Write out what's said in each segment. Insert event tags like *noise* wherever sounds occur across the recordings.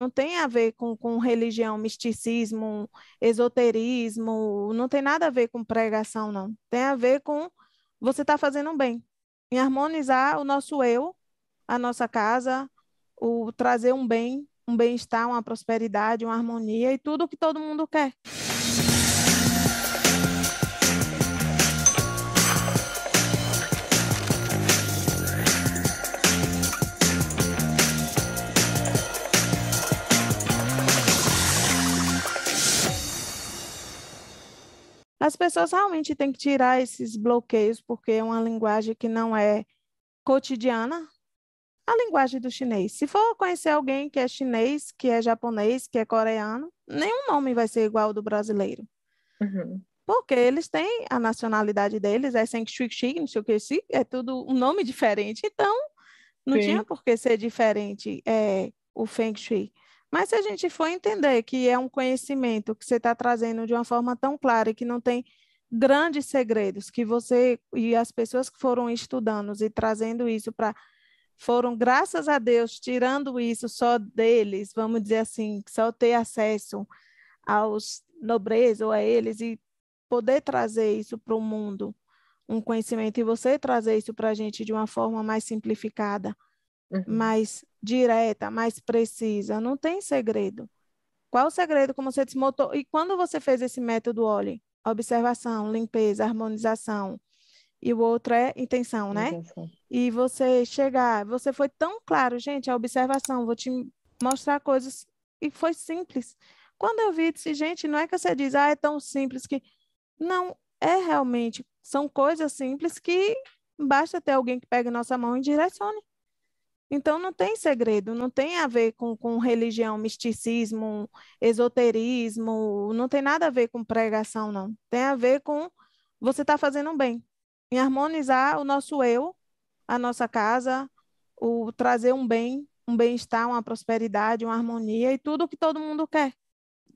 não tem a ver com, com religião, misticismo, esoterismo, não tem nada a ver com pregação, não. Tem a ver com você estar tá fazendo um bem, em harmonizar o nosso eu, a nossa casa, o trazer um bem, um bem-estar, uma prosperidade, uma harmonia e tudo o que todo mundo quer. As pessoas realmente têm que tirar esses bloqueios, porque é uma linguagem que não é cotidiana. A linguagem do chinês. Se for conhecer alguém que é chinês, que é japonês, que é coreano, nenhum nome vai ser igual ao do brasileiro. Uhum. Porque eles têm a nacionalidade deles, é sem shui não sei o que, é tudo um nome *laughs* diferente. Então, não Sim. tinha por que ser diferente é, o Feng Shui. Mas se a gente for entender que é um conhecimento que você está trazendo de uma forma tão clara e que não tem grandes segredos, que você e as pessoas que foram estudando e trazendo isso para foram, graças a Deus, tirando isso só deles, vamos dizer assim, só ter acesso aos nobres ou a eles e poder trazer isso para o mundo, um conhecimento, e você trazer isso para a gente de uma forma mais simplificada, uhum. mais direta, mais precisa, não tem segredo. Qual o segredo, como você desmontou? E quando você fez esse método, olhe, observação, limpeza, harmonização, e o outro é intenção, né? Intenção. E você chegar, você foi tão claro, gente, a observação, vou te mostrar coisas, e foi simples. Quando eu vi, disse, gente, não é que você diz, ah, é tão simples que. Não, é realmente, são coisas simples que basta ter alguém que pegue nossa mão e direcione. Então não tem segredo, não tem a ver com, com religião, misticismo, esoterismo, não tem nada a ver com pregação, não. Tem a ver com você estar tá fazendo um bem, em harmonizar o nosso eu, a nossa casa, o trazer um bem, um bem-estar, uma prosperidade, uma harmonia e tudo o que todo mundo quer.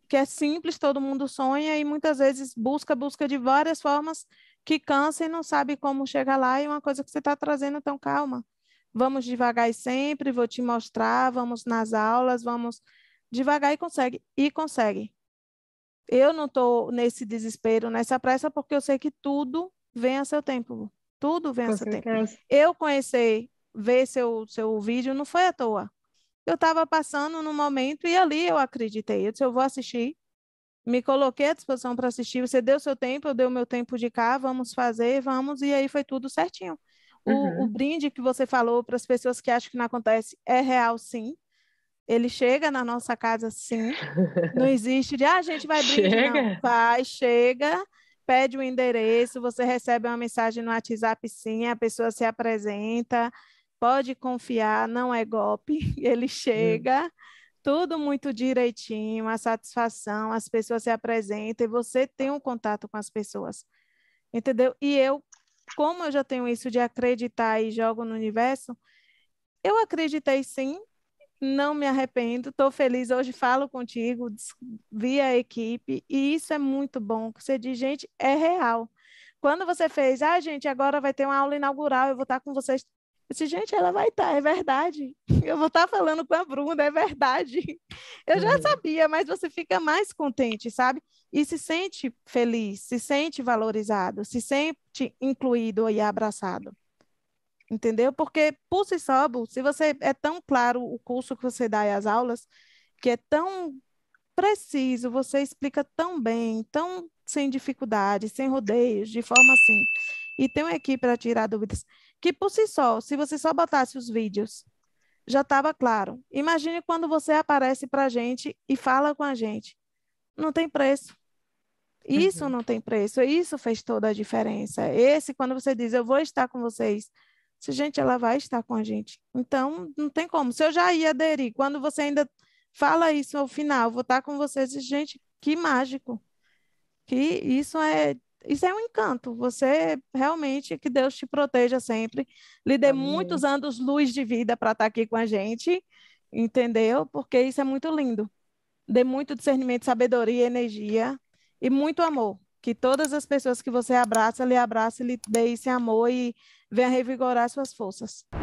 Que é simples, todo mundo sonha e muitas vezes busca, busca de várias formas que cansa e não sabe como chegar lá, e é uma coisa que você está trazendo tão calma Vamos devagar e sempre, vou te mostrar, vamos nas aulas, vamos devagar e consegue, e consegue. Eu não estou nesse desespero, nessa pressa, porque eu sei que tudo vem a seu tempo. Tudo vem Com a seu certeza. tempo. Eu conheci ver seu, seu vídeo não foi à toa. Eu estava passando no momento e ali eu acreditei. Eu disse, eu vou assistir, me coloquei à disposição para assistir. Você deu seu tempo, eu dei o meu tempo de cá, vamos fazer, vamos, e aí foi tudo certinho. Uhum. O, o uhum. brinde que você falou para as pessoas que acham que não acontece é real, sim. Ele chega na nossa casa, sim. Não *laughs* existe de, ah, a gente vai brinde, chega. não. Vai, chega, pede o um endereço, você recebe uma mensagem no WhatsApp, sim, a pessoa se apresenta, pode confiar, não é golpe. *laughs* Ele chega, uhum. tudo muito direitinho, a satisfação, as pessoas se apresentam e você tem um contato com as pessoas. Entendeu? E eu como eu já tenho isso de acreditar e jogo no universo, eu acreditei sim, não me arrependo, estou feliz hoje, falo contigo, via equipe, e isso é muito bom. Você diz, gente, é real. Quando você fez, ah, gente, agora vai ter uma aula inaugural, eu vou estar com vocês eu disse, gente, ela vai estar, tá, é verdade. *laughs* Eu vou estar tá falando com a Bruna, é verdade. Eu já uhum. sabia, mas você fica mais contente, sabe? E se sente feliz, se sente valorizado, se sente incluído e abraçado. Entendeu? Porque por si só, se você é tão claro o curso que você dá e as aulas, que é tão preciso, você explica tão bem, tão sem dificuldade, sem rodeios, de forma assim. E tem uma equipe para tirar dúvidas que por si só, se você só botasse os vídeos, já estava claro. Imagine quando você aparece para a gente e fala com a gente. Não tem preço. Isso uhum. não tem preço. Isso fez toda a diferença. Esse, quando você diz, eu vou estar com vocês, se gente, ela vai estar com a gente. Então, não tem como. Se eu já ia aderir, quando você ainda fala isso ao final, vou estar com vocês, gente, que mágico. Que isso é isso é um encanto. Você realmente que Deus te proteja sempre, lhe dê Amém. muitos anos luz de vida para estar tá aqui com a gente, entendeu? Porque isso é muito lindo. Dê muito discernimento, sabedoria, energia e muito amor. Que todas as pessoas que você abraça, lhe abrace, lhe dê esse amor e venha revigorar suas forças.